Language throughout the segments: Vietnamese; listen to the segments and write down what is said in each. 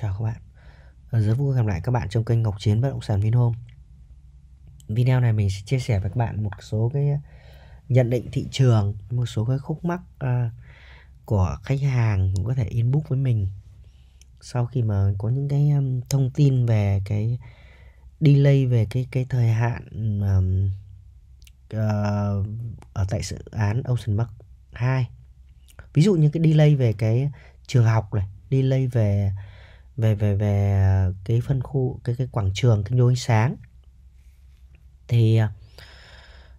Chào các bạn ờ, Rất vui gặp lại các bạn trong kênh Ngọc Chiến Bất Động Sản Vinhome Video này mình sẽ chia sẻ với các bạn một số cái ờ, nhận định thị trường Một số cái khúc mắc ờ, của khách hàng cũng có thể inbox với mình Sau khi mà có những cái thông tin về cái delay về cái cái thời hạn ở tại dự án Ocean Park 2 ví dụ như cái delay về cái trường học này delay về về về về à, cái phân khu cái cái quảng trường cái đô ánh sáng thì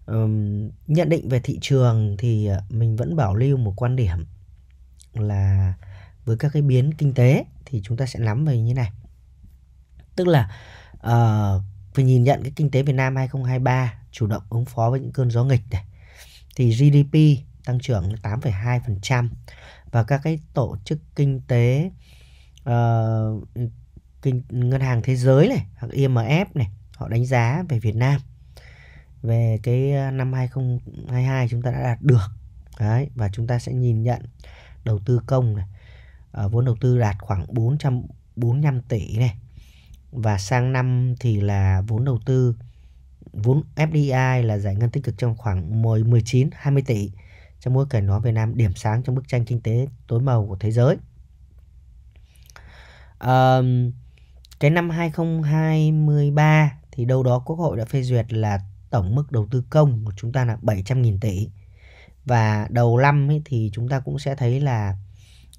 um, nhận định về thị trường thì à, mình vẫn bảo lưu một quan điểm là với các cái biến kinh tế thì chúng ta sẽ nắm về như này tức là uh, phải nhìn nhận cái kinh tế Việt Nam 2023 chủ động ứng phó với những cơn gió nghịch này thì GDP tăng trưởng 8,2% và các cái tổ chức kinh tế uh, Ờ, kinh, ngân hàng thế giới này hoặc IMF này họ đánh giá về Việt Nam về cái ờ, năm 2022 chúng ta đã đạt được đấy và chúng ta sẽ nhìn nhận đầu tư công này uh, vốn đầu tư đạt khoảng 445 tỷ này và sang năm thì là vốn đầu tư vốn FDI là giải ngân tích cực trong khoảng 10 19 20 tỷ trong bối cảnh đó Việt Nam điểm sáng trong bức tranh kinh tế tối màu của thế giới um, cái năm 2023 thì đâu đó Quốc hội đã phê duyệt là tổng mức đầu tư công của chúng ta là 700.000 tỷ và đầu năm ấy thì chúng ta cũng sẽ thấy là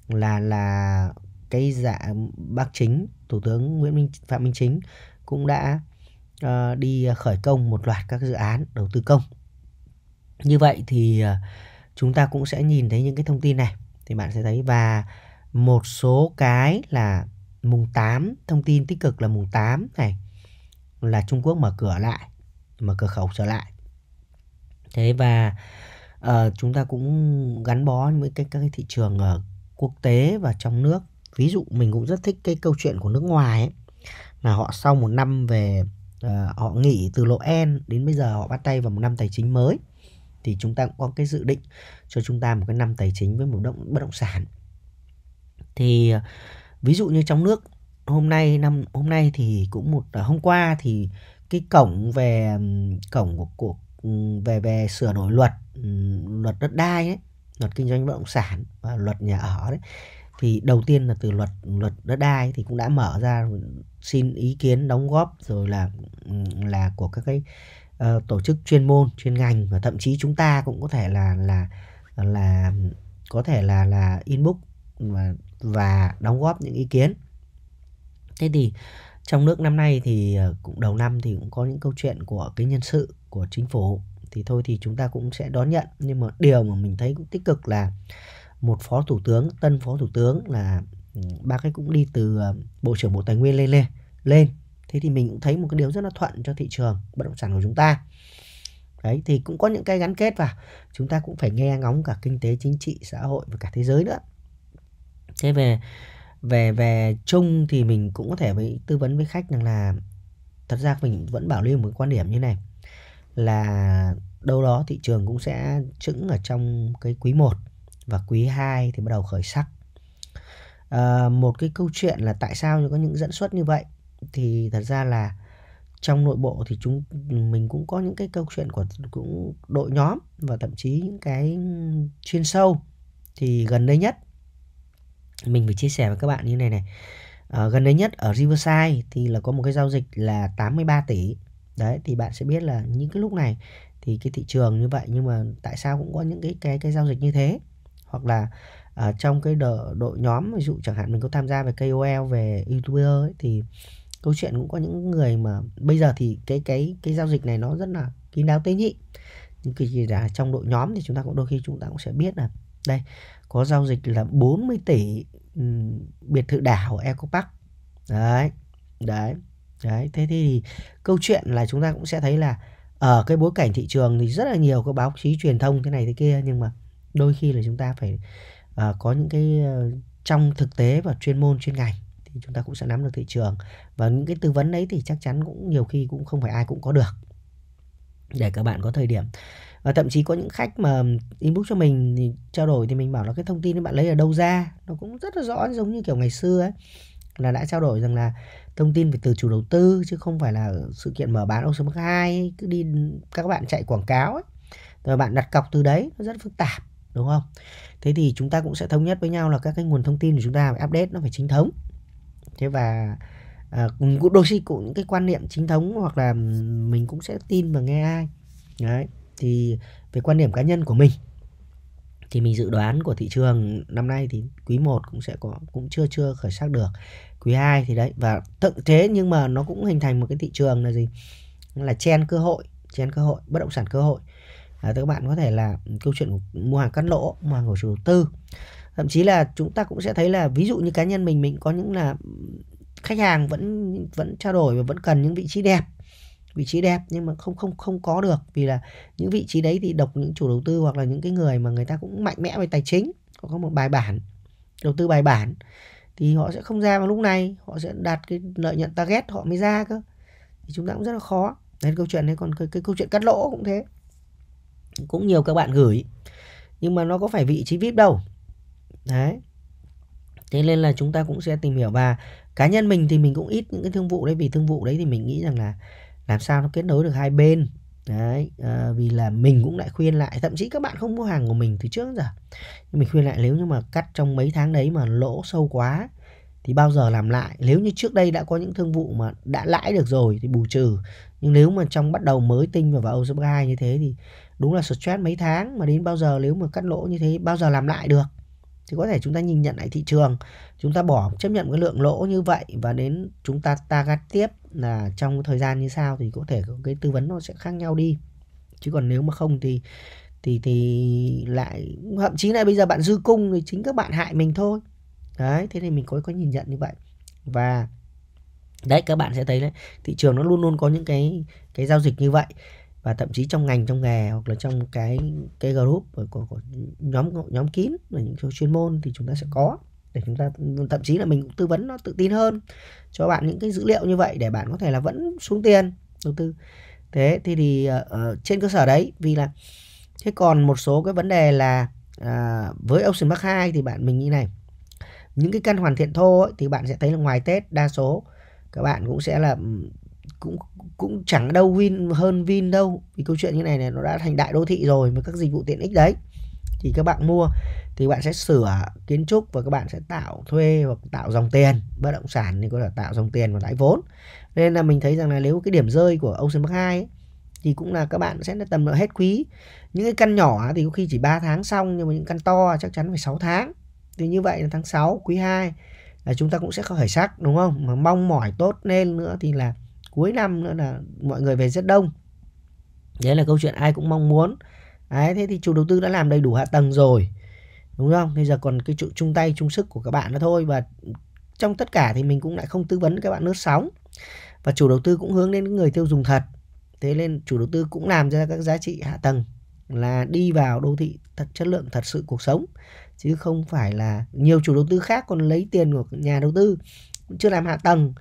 là là cái dạ bác chính thủ tướng Nguyễn Minh Phạm Minh Chính cũng đã uh, đi khởi công một loạt các dự án đầu tư công như vậy thì ờ, chúng ta cũng sẽ nhìn thấy những cái thông tin này thì bạn sẽ thấy và một số cái là mùng 8 thông tin tích cực là mùng 8 này là Trung Quốc mở cửa lại mở cửa khẩu trở lại thế và uh, chúng ta cũng gắn bó với các cái thị trường ở ờ, quốc tế và trong nước ví dụ mình cũng rất thích cái câu chuyện của nước ngoài ấy, là họ sau một năm về uh, họ nghỉ từ lộ en đến bây giờ họ bắt tay vào một năm tài chính mới thì chúng ta cũng có cái dự định cho chúng ta một cái năm tài chính với một động bất động sản thì uh, ví dụ như trong nước hôm nay năm hôm nay thì cũng một à, hôm qua thì cái cổng về cổng của, của về về sửa đổi luật luật đất đai ấy, luật kinh doanh bất động sản và luật nhà ở đấy thì đầu tiên là từ luật luật đất đai thì cũng đã mở ra xin ý kiến đóng góp rồi là là của các cái uh, tổ chức chuyên môn chuyên ngành và thậm chí chúng ta cũng có thể là là là có thể là là inbox và và đóng góp những ý kiến thế thì trong nước năm nay thì ờ, cũng đầu năm thì cũng có những câu chuyện của cái nhân sự của chính phủ thì thôi thì chúng ta cũng sẽ đón nhận nhưng mà điều mà mình thấy cũng tích cực là một phó thủ tướng tân phó thủ tướng là ừ, ba cái cũng đi từ ờ, bộ trưởng bộ tài nguyên lên lên lên thế thì mình cũng thấy một cái điều rất là thuận cho thị trường bất động sản của chúng ta đấy thì cũng có những cái gắn kết vào chúng ta cũng phải nghe ngóng cả kinh tế chính trị xã hội và cả thế giới nữa thế về về về chung thì mình cũng có thể với tư vấn với khách rằng là thật ra mình vẫn bảo lưu một quan điểm như này là đâu đó thị trường cũng sẽ chững ở trong cái quý 1 và quý 2 thì bắt đầu khởi sắc à, một cái câu chuyện là tại sao có những dẫn xuất như vậy thì thật ra là trong nội bộ thì chúng mình cũng có những cái câu chuyện của cũng đội nhóm và thậm chí những cái chuyên sâu thì gần đây nhất mình phải chia sẻ với các bạn như này này ở ờ, gần đây nhất ở Riverside thì là có một cái giao dịch là 83 tỷ đấy thì bạn sẽ biết là những cái lúc này thì cái thị trường như vậy nhưng mà tại sao cũng có những cái cái cái giao dịch như thế hoặc là ở ờ, trong cái đợ, đội nhóm ví dụ chẳng hạn mình có tham gia về KOL về youtuber ấy, thì câu chuyện cũng có những người mà bây giờ thì cái cái cái giao dịch này nó rất là kín đáo tế nhị nhưng kỳ là trong đội nhóm thì chúng ta cũng đôi khi chúng ta cũng sẽ biết là đây có giao dịch là 40 tỷ ừ, biệt thự đảo Eco Park đấy đấy đấy thế thì câu chuyện là chúng ta cũng sẽ thấy là ở cái bối cảnh thị trường thì rất là nhiều các báo chí truyền thông thế này thế kia nhưng mà đôi khi là chúng ta phải uh, có những cái uh, trong thực tế và chuyên môn chuyên ngành thì chúng ta cũng sẽ nắm được thị trường và những cái tư vấn đấy thì chắc chắn cũng nhiều khi cũng không phải ai cũng có được để các bạn có thời điểm và thậm chí có những khách mà inbox cho mình thì trao đổi thì mình bảo là cái thông tin bạn lấy ở đâu ra nó cũng rất là rõ giống như kiểu ngày xưa ấy là đã trao đổi rằng là thông tin phải từ chủ đầu tư chứ không phải là sự kiện mở bán Ocean Park 2 cứ đi các bạn chạy quảng cáo ấy rồi bạn đặt cọc từ đấy nó rất phức tạp đúng không thế thì chúng ta cũng sẽ thống nhất với nhau là các cái nguồn thông tin của chúng ta phải update nó phải chính thống thế và à, đôi khi cũng những cái quan niệm chính thống hoặc là mình cũng sẽ tin và nghe ai đấy thì về quan điểm cá nhân của mình thì mình dự đoán của thị trường năm nay thì quý 1 cũng sẽ có cũng chưa chưa khởi sắc được quý 2 thì đấy và tận thế nhưng mà nó cũng hình thành một cái thị trường là gì là chen cơ hội chen cơ hội bất động sản cơ hội à, các bạn có thể là câu chuyện của mua hàng cắt lỗ mua hàng của chủ đầu tư thậm chí là chúng ta cũng sẽ thấy là ví dụ như cá nhân mình mình có những là khách hàng vẫn vẫn trao đổi và vẫn cần những vị trí đẹp vị trí đẹp nhưng mà không không không có được vì là những vị trí đấy thì độc những chủ đầu tư hoặc là những cái người mà người ta cũng mạnh mẽ về tài chính họ có một bài bản đầu tư bài bản thì họ sẽ không ra vào lúc này họ sẽ đạt cái lợi nhuận target họ mới ra cơ thì chúng ta cũng rất là khó đấy câu chuyện này còn cái, cái câu chuyện cắt lỗ cũng thế cũng nhiều các bạn gửi nhưng mà nó có phải vị trí vip đâu đấy thế nên là chúng ta cũng sẽ tìm hiểu và cá nhân mình thì mình cũng ít những cái thương vụ đấy vì thương vụ đấy thì mình nghĩ rằng là làm sao nó kết nối được hai bên đấy à, vì là mình cũng lại khuyên lại thậm chí các bạn không mua hàng của mình từ trước giờ nhưng mình khuyên lại nếu như mà cắt trong mấy tháng đấy mà lỗ sâu quá thì bao giờ làm lại nếu như trước đây đã có những thương vụ mà đã lãi được rồi thì bù trừ nhưng nếu mà trong bắt đầu mới tinh và vào OZB2 như thế thì đúng là stress mấy tháng mà đến bao giờ nếu mà cắt lỗ như thế bao giờ làm lại được thì có thể chúng ta nhìn nhận lại thị trường chúng ta bỏ chấp nhận cái lượng lỗ như vậy và đến chúng ta target tiếp là trong thời gian như sao thì có thể cái tư vấn nó sẽ khác nhau đi chứ còn nếu mà không thì thì thì lại thậm chí là bây giờ bạn dư cung thì chính các bạn hại mình thôi đấy thế thì mình có có nhìn nhận như vậy và đấy các bạn sẽ thấy đấy thị trường nó luôn luôn có những cái cái giao dịch như vậy và thậm chí trong ngành trong nghề hoặc là trong cái cái group của, của nhóm nhóm kín là những chuyên môn thì chúng ta sẽ có để chúng ta thậm chí là mình cũng tư vấn nó tự tin hơn cho bạn những cái dữ liệu như vậy để bạn có thể là vẫn xuống tiền đầu tư thế thì thì uh, trên cơ sở đấy vì là thế còn một số cái vấn đề là uh, với Ocean Park 2 thì bạn mình như này những cái căn hoàn thiện thô ấy, thì bạn sẽ thấy là ngoài Tết đa số các bạn cũng sẽ là cũng cũng chẳng đâu Vin hơn Vin đâu vì câu chuyện như này này nó đã thành đại đô thị rồi với các dịch vụ tiện ích đấy thì các bạn mua thì bạn sẽ sửa kiến trúc và các bạn sẽ tạo thuê hoặc tạo dòng tiền bất động sản thì có thể tạo dòng tiền và lãi vốn nên là mình thấy rằng là nếu cái điểm rơi của Ocean Park 2 ấy, thì cũng là các bạn sẽ tầm nợ hết quý những cái căn nhỏ thì có khi chỉ 3 tháng xong nhưng mà những căn to chắc chắn phải 6 tháng thì như vậy là tháng 6 quý 2 là chúng ta cũng sẽ khởi sắc đúng không mà mong mỏi tốt nên nữa thì là cuối năm nữa là mọi người về rất đông đấy là câu chuyện ai cũng mong muốn đấy thế thì chủ đầu tư đã làm đầy đủ hạ tầng rồi đúng không bây giờ còn cái trụ chung tay chung sức của các bạn đó thôi và trong tất cả thì mình cũng lại không tư vấn các bạn nước sóng và chủ đầu tư cũng hướng đến người tiêu dùng thật thế nên chủ đầu tư cũng làm ra các giá trị hạ tầng là đi vào đô thị thật chất lượng thật sự cuộc sống chứ không phải là nhiều chủ đầu tư khác còn lấy tiền của nhà đầu tư chưa làm hạ tầng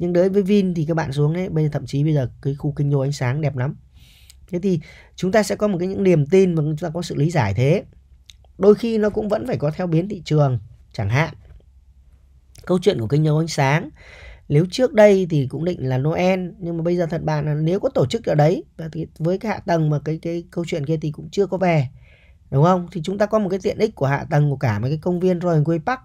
nhưng đối với Vin thì các bạn xuống đấy bây giờ thậm chí bây giờ cái khu kinh nhô ánh sáng đẹp lắm thế thì chúng ta sẽ có một cái những niềm tin và chúng ta có sự lý giải thế đôi khi nó cũng vẫn phải có theo biến thị trường chẳng hạn câu chuyện của kinh nhô ánh sáng nếu trước đây thì cũng định là Noel nhưng mà bây giờ thật bạn là nếu có tổ chức ở đấy và với cái hạ tầng mà cái cái câu chuyện kia thì cũng chưa có về đúng không thì chúng ta có một cái tiện ích của hạ tầng của cả mấy cái công viên rồi quê Park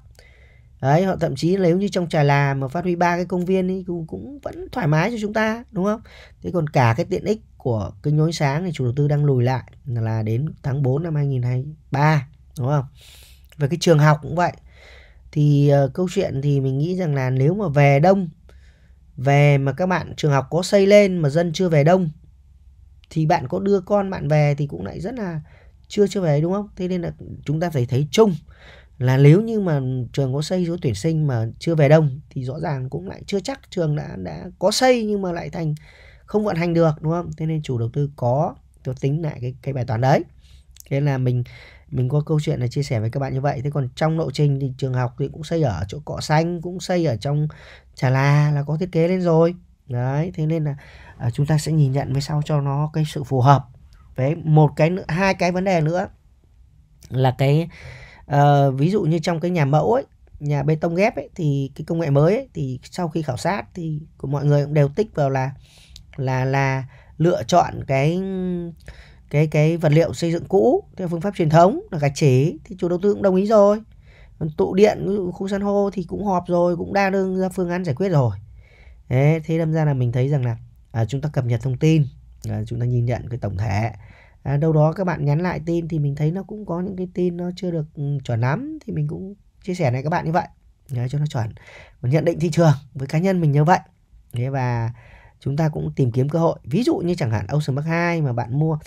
đấy họ thậm chí nếu như trong trà là mà phát huy ba cái công viên ấy cũng, cũng vẫn thoải mái cho chúng ta đúng không thế còn cả cái tiện ích của kênh nhối sáng thì chủ đầu tư đang lùi lại là đến tháng 4 năm 2023 đúng không và cái trường học cũng vậy thì uh, câu chuyện thì mình nghĩ rằng là nếu mà về đông về mà các bạn trường học có xây lên mà dân chưa về đông thì bạn có đưa con bạn về thì cũng lại rất là chưa chưa về đúng không thế nên là chúng ta phải thấy chung là nếu như mà trường có xây số tuyển sinh mà chưa về đông thì rõ ràng cũng lại chưa chắc trường đã đã có xây nhưng mà lại thành không vận hành được đúng không? Thế nên chủ đầu tư có tôi tính lại cái cái bài toán đấy. Thế là mình mình có câu chuyện là chia sẻ với các bạn như vậy. Thế còn trong lộ trình thì trường học thì cũng xây ở chỗ cỏ xanh, cũng xây ở trong trà là là có thiết kế lên rồi. Đấy, thế nên là à, chúng ta sẽ nhìn nhận với sau cho nó cái sự phù hợp. Với một cái nữa, hai cái vấn đề nữa là cái à, ví dụ như trong cái nhà mẫu ấy nhà bê tông ghép ấy thì cái công nghệ mới ấy, thì sau khi khảo sát thì của mọi người cũng đều tích vào là là là lựa chọn cái cái cái vật liệu xây dựng cũ theo phương pháp truyền thống là gạch chỉ thì chủ đầu tư cũng đồng ý rồi tụ điện khu san hô thì cũng họp rồi cũng đa đương ra phương án giải quyết rồi thế đâm ra là mình thấy rằng là à, chúng ta cập nhật thông tin à, chúng ta nhìn nhận cái tổng thể à, đâu đó các bạn nhắn lại tin thì mình thấy nó cũng có những cái tin nó chưa được ừ, chuẩn lắm thì mình cũng chia sẻ này các bạn như vậy Đấy, cho nó chuẩn và nhận định thị trường với cá nhân mình như vậy thế và chúng ta cũng tìm kiếm cơ hội ví dụ như chẳng hạn Ocean Park 2 mà bạn mua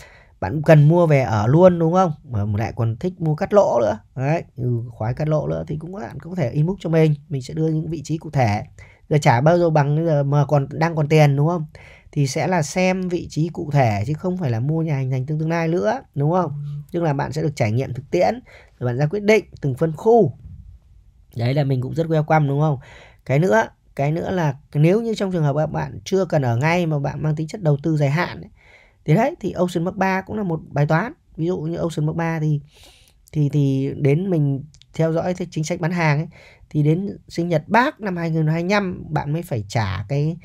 bạn cần mua về ở luôn đúng không mà lại còn thích mua cắt lỗ nữa đấy ừ, khoái cắt lỗ nữa thì cũng các bạn có thể inbox cho mình mình sẽ đưa những vị trí cụ thể giờ trả bao giờ bằng giờ mà còn đang còn tiền đúng không thì sẽ là xem vị trí cụ thể chứ không phải là mua nhà hình thành tương tương lai nữa đúng không tức là bạn sẽ được trải nghiệm thực tiễn rồi bạn ra quyết định từng phân khu đấy là mình cũng rất quen welcome đúng không cái nữa cái nữa là nếu như trong trường hợp các bạn chưa cần ở ngay mà bạn mang tính chất đầu tư dài hạn ấy, thì đấy thì Ocean Mark 3 cũng là một bài toán ví dụ như Ocean Mark 3 thì thì thì đến mình theo dõi cái chính sách bán hàng ấy, thì đến sinh nhật bác năm 2025 bạn mới phải trả cái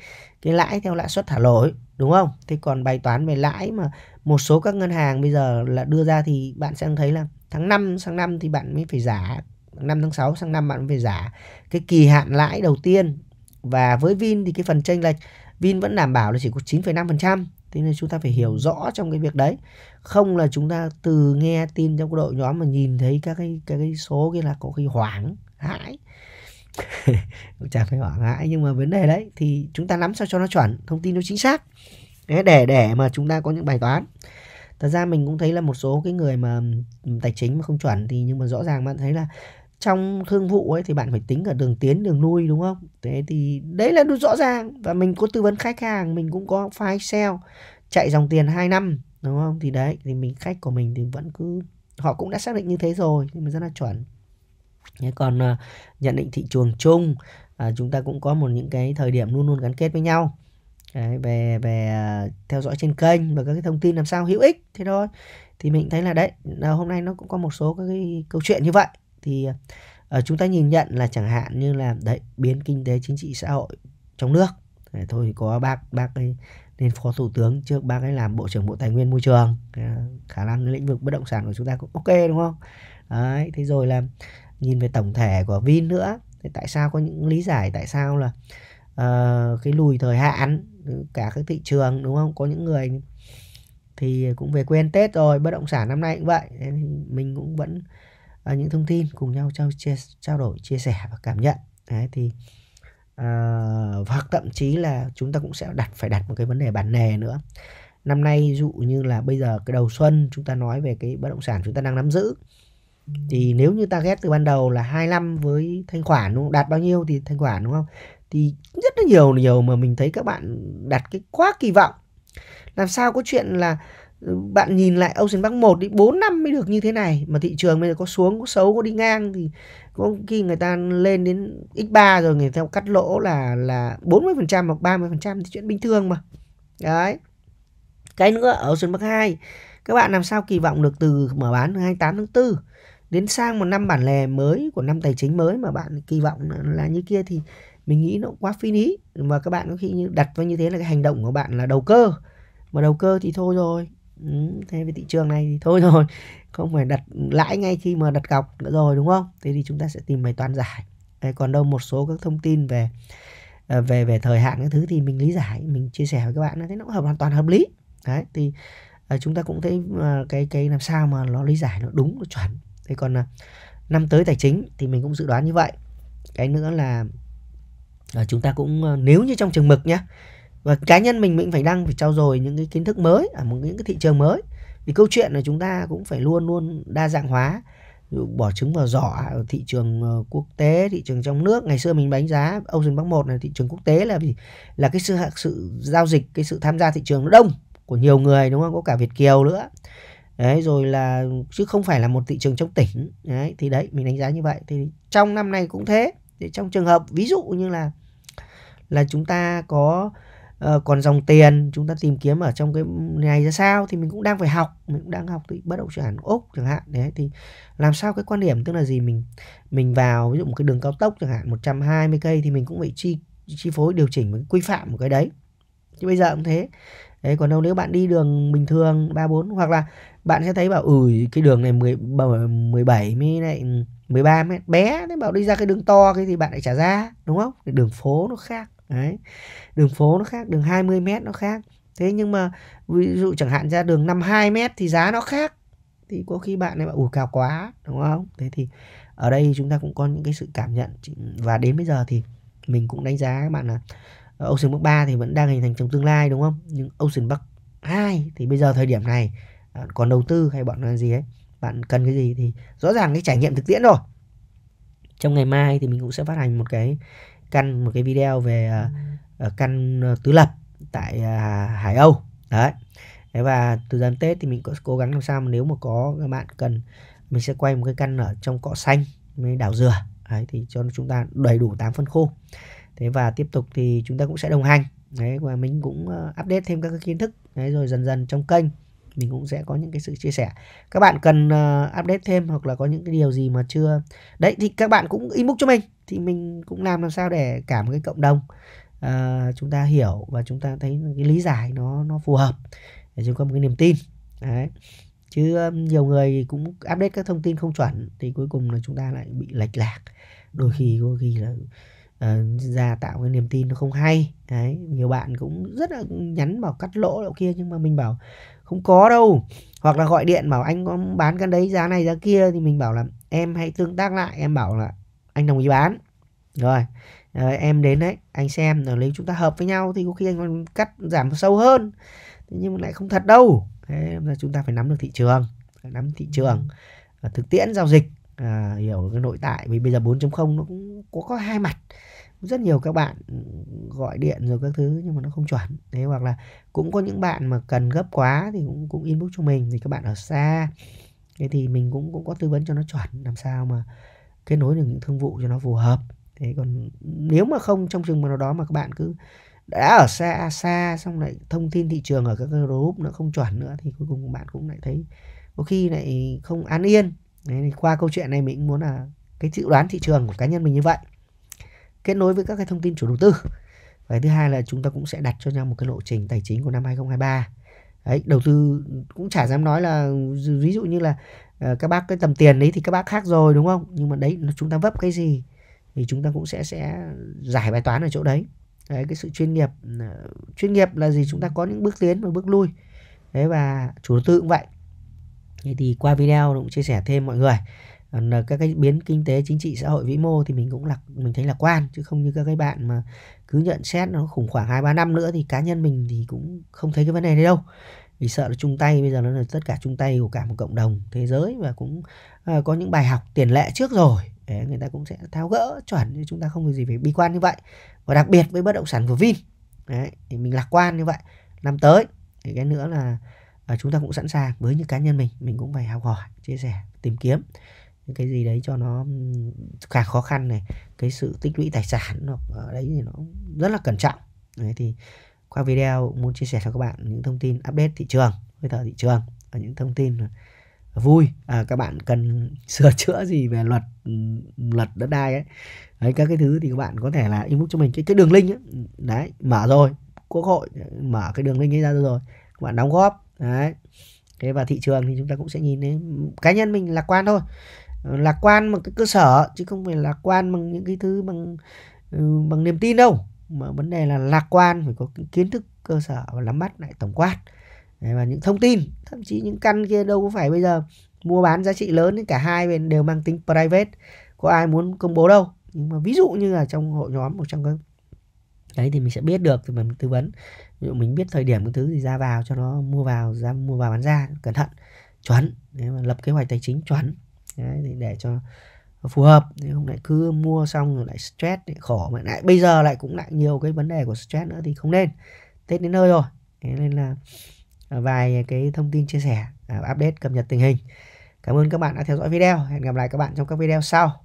cái lãi theo lãi suất thả lỗi đúng không? Thế còn bài toán về lãi mà một số các ngân hàng bây giờ là đưa ra thì bạn sẽ thấy là tháng 5 sang năm thì bạn mới phải giả tháng 5 tháng 6 sang năm bạn mới phải giả cái kỳ hạn lãi đầu tiên và với Vin thì cái phần chênh lệch Vin vẫn đảm bảo là chỉ có 9,5% thế nên chúng ta phải hiểu rõ trong cái việc đấy không là chúng ta từ nghe tin trong đội nhóm mà nhìn thấy các cái các cái số kia là có khi hoảng hãi chả phải hoảng hãi nhưng mà vấn đề đấy thì chúng ta nắm sao cho nó chuẩn thông tin nó chính xác để để mà chúng ta có những bài toán thật ra mình cũng thấy là một số cái người mà tài chính mà không chuẩn thì nhưng mà rõ ràng bạn thấy là trong thương vụ ấy thì bạn phải tính cả đường tiến đường lui đúng không thế thì đấy là rõ ràng và mình có tư vấn khách hàng mình cũng có file sale chạy dòng tiền 2 năm đúng không thì đấy thì mình khách của mình thì vẫn cứ họ cũng đã xác định như thế rồi nhưng mà rất là chuẩn thế còn uh, nhận định thị trường chung uh, chúng ta cũng có một những cái thời điểm luôn luôn gắn kết với nhau đấy, về về uh, theo dõi trên kênh và các cái thông tin làm sao hữu ích thế thôi thì mình thấy là đấy hôm nay nó cũng có một số các cái câu chuyện như vậy thì uh, chúng ta nhìn nhận là chẳng hạn như là đấy biến kinh tế chính trị xã hội trong nước đấy, thôi có bác bác ấy nên phó thủ tướng trước bác ấy làm bộ trưởng bộ tài nguyên môi trường khả năng lĩnh vực bất động sản của chúng ta cũng ok đúng không đấy thế rồi là nhìn về tổng thể của vin nữa thì tại sao có những lý giải tại sao là uh, cái lùi thời hạn cả các thị trường đúng không có những người thì cũng về quên tết rồi bất động sản năm nay cũng vậy mình cũng vẫn à, những thông tin cùng nhau trao chia, trao đổi chia sẻ và cảm nhận đấy thì à, hoặc thậm chí là chúng ta cũng sẽ đặt phải đặt một cái vấn đề bản nề nữa năm nay ví dụ như là bây giờ cái đầu xuân chúng ta nói về cái bất động sản chúng ta đang nắm giữ thì nếu như ta ghét từ ban đầu là 25 với thanh khoản đúng không? đạt bao nhiêu thì thanh khoản đúng không thì rất là nhiều nhiều mà mình thấy các bạn đặt cái quá kỳ vọng làm sao có chuyện là bạn nhìn lại Ocean Park 1 đi 4 năm mới được như thế này mà thị trường bây giờ có xuống có xấu có đi ngang thì có khi người ta lên đến x3 rồi người ta cắt lỗ là là 40% hoặc 30% thì chuyện bình thường mà. Đấy. Cái nữa ở Ocean Park 2 các bạn làm sao kỳ vọng được từ mở bán 28 tháng 4 đến sang một năm bản lề mới của năm tài chính mới mà bạn kỳ vọng là như kia thì mình nghĩ nó quá phi lý và các bạn có khi như đặt vào như thế là cái hành động của bạn là đầu cơ mà đầu cơ thì thôi rồi Ừ, thế về thị trường này thì thôi rồi không phải đặt lãi ngay khi mà đặt cọc nữa rồi đúng không thế thì chúng ta sẽ tìm bài toán giải Đấy, còn đâu một số các thông tin về à, về về thời hạn các thứ thì mình lý giải mình chia sẻ với các bạn thế nó cũng hợp hoàn toàn hợp lý đấy thì à, chúng ta cũng thấy à, cái cái làm sao mà nó lý giải nó đúng nó chuẩn thế còn năm tới tài chính thì mình cũng dự đoán như vậy cái nữa là chúng ta cũng nếu như trong trường mực nhé và cá nhân mình mình phải đăng phải trao dồi những cái kiến thức mới ở một những cái thị trường mới thì câu chuyện là chúng ta cũng phải luôn luôn đa dạng hóa bỏ trứng vào giỏ ở thị trường ờ, quốc tế thị trường trong nước ngày xưa mình đánh giá Ocean Bắc 1 là thị trường quốc tế là vì là cái sự sự giao dịch cái sự tham gia thị trường nó đông của nhiều người đúng không có cả Việt kiều nữa đấy rồi là chứ không phải là một thị trường trong tỉnh đấy thì đấy mình đánh giá như vậy thì trong năm nay cũng thế thì trong trường hợp ví dụ như là là chúng ta có uh, còn dòng tiền chúng ta tìm kiếm ở trong cái này ra sao thì mình cũng đang phải học mình cũng đang học thì bất động sản úc chẳng hạn đấy thì làm sao cái quan điểm tức là gì mình mình vào ví dụ một cái đường cao tốc chẳng hạn 120 cây thì mình cũng phải chi chi phối điều chỉnh một cái quy phạm một cái đấy chứ bây giờ cũng thế đấy còn đâu nếu bạn đi đường bình thường ba bốn hoặc là bạn sẽ thấy bảo ừ cái đường này 10 17 mới lại 13 ừ, mét bé thế bảo đi ra cái đường to cái thì bạn lại trả ra đúng không cái đường phố nó khác Đấy. Đường phố nó khác, đường 20 mét nó khác. Thế nhưng mà ví dụ chẳng hạn ra đường 52 mét thì giá nó khác. Thì có khi bạn lại bảo ủ cao quá, đúng không? Thế thì ở đây chúng ta cũng có những cái sự cảm nhận và đến bây giờ thì mình cũng đánh giá các bạn là ờ, Ocean Park 3 thì vẫn đang hình thành trong tương lai đúng không? Nhưng Ocean Park 2 thì bây giờ thời điểm này à, còn đầu tư hay bọn là gì ấy bạn cần cái gì thì rõ ràng cái trải nghiệm thực tiễn rồi trong ngày mai thì mình cũng sẽ phát hành một cái căn một cái video về à, ờ, căn ờ, tứ lập tại à, Hải Âu đấy và từ gần Tết thì mình có cố gắng làm sao mà nếu mà có các bạn cần mình sẽ quay một cái căn ở trong cỏ xanh với đảo dừa đấy, thì cho chúng ta đầy đủ 8 phân khô thế và tiếp tục thì chúng ta cũng sẽ đồng hành đấy và mình cũng ờ, update thêm các kiến thức đấy rồi dần dần trong kênh mình cũng sẽ có những cái sự chia sẻ các bạn cần uh, update thêm hoặc là có những cái điều gì mà chưa đấy thì các bạn cũng inbox cho mình thì mình cũng làm làm sao để cả một cái cộng đồng uh, chúng ta hiểu và chúng ta thấy cái lý giải nó nó phù hợp để chúng có một cái niềm tin đấy chứ um, nhiều người cũng update các thông tin không chuẩn thì cuối cùng là chúng ta lại bị lệch lạc đôi khi đôi khi là uh, ra tạo cái niềm tin nó không hay đấy nhiều bạn cũng rất là nhắn bảo cắt lỗ lậu kia nhưng mà mình bảo không có đâu hoặc là gọi điện bảo anh có bán cái đấy giá này giá kia thì mình bảo là em hãy tương tác lại em bảo là anh đồng ý bán rồi à, em đến đấy anh xem rồi nếu chúng ta hợp với nhau thì có khi anh còn cắt giảm sâu hơn thế nhưng mà lại không thật đâu thế là chúng ta phải nắm được thị trường phải nắm thị trường ừ. thực tiễn giao dịch à, hiểu cái nội tại vì bây giờ 4.0 nó cũng có, có hai mặt rất nhiều các bạn ừ, gọi điện rồi các thứ nhưng mà nó không chuẩn thế hoặc là cũng có những bạn mà cần gấp quá thì cũng cũng inbox cho mình thì các bạn ở xa thế thì mình cũng cũng có tư vấn cho nó chuẩn làm sao mà kết nối được những thương vụ cho nó phù hợp thế còn nếu mà không trong trường mà nào đó mà các bạn cứ đã ở xa xa xong lại thông tin thị trường ở các group nó không chuẩn nữa thì cuối cùng bạn cũng lại thấy có khi lại không an yên Đấy, qua câu chuyện này mình muốn là cái dự đoán thị trường của cá nhân mình như vậy kết nối với các cái thông tin chủ đầu tư và thứ hai là chúng ta cũng sẽ đặt cho nhau một cái lộ trình tài chính của năm 2023 Đấy, đầu tư cũng chả dám nói là ví dụ như là ờ, các bác cái tầm tiền đấy thì các bác khác rồi đúng không nhưng mà đấy chúng ta vấp cái gì thì chúng ta cũng sẽ sẽ giải bài toán ở chỗ đấy đấy cái sự chuyên nghiệp ờ, chuyên nghiệp là gì chúng ta có những bước tiến và bước lui đấy và chủ đầu tư cũng vậy thì qua video cũng chia sẻ thêm mọi người Ờ, các cái biến kinh tế chính trị xã hội vĩ mô thì mình cũng lạc mình thấy lạc quan chứ không như các cái bạn mà cứ nhận xét nó khủng khoảng hai ba năm nữa thì cá nhân mình thì cũng không thấy cái vấn đề đấy đâu vì sợ là chung tay bây giờ nó là tất cả chung tay của cả một cộng đồng thế giới và cũng uh, có những bài học tiền lệ trước rồi để người ta cũng sẽ tháo gỡ chuẩn chứ chúng ta không có gì phải bi quan như vậy và đặc biệt với bất động sản của Vin Đấy, thì mình lạc quan như vậy năm tới thì cái nữa là uh, chúng ta cũng sẵn sàng với những cá nhân mình mình cũng phải học hỏi chia sẻ tìm kiếm những cái gì đấy cho nó càng khó khăn này cái sự tích lũy tài sản nó ở ờ, đấy thì nó rất là cẩn trọng đấy thì qua video muốn chia sẻ cho các bạn những thông tin update thị trường hơi thở thị trường và những thông tin ờ, vui à, các bạn cần sửa chữa gì về luật luật đất đai ấy đấy, các cái thứ thì các bạn có thể là inbox cho mình cái cái đường link ấy. đấy mở rồi quốc hội ờ, mở cái đường link ấy ra rồi các bạn đóng góp đấy thế và thị trường thì chúng ta cũng sẽ nhìn thấy cá nhân mình lạc quan thôi Ờ, lạc quan bằng cái cơ sở chứ không phải lạc quan bằng những cái thứ bằng ừ, bằng niềm tin đâu mà vấn đề là lạc quan phải có kiến thức cơ sở và nắm bắt lại tổng quát và những thông tin thậm chí những căn kia đâu có phải bây giờ mua bán giá trị lớn thì cả hai bên đều mang tính private có ai muốn công bố đâu nhưng mà ví dụ như là trong hội nhóm một trong các đấy thì mình sẽ biết được thì mình tư vấn ví dụ mình biết thời điểm cái thứ gì ra vào cho nó mua vào ra mua vào bán ra cẩn thận chuẩn đấy mà lập kế hoạch tài chính chuẩn Đấy, thì để cho phù hợp thì không lại cứ mua xong rồi lại stress lại khổ mà lại bây giờ lại cũng lại nhiều cái vấn đề của stress nữa thì không nên tết đến nơi rồi thế nên là à, vài cái thông tin chia sẻ à, update cập nhật tình hình cảm ơn các bạn đã theo dõi video hẹn gặp lại các bạn trong các video sau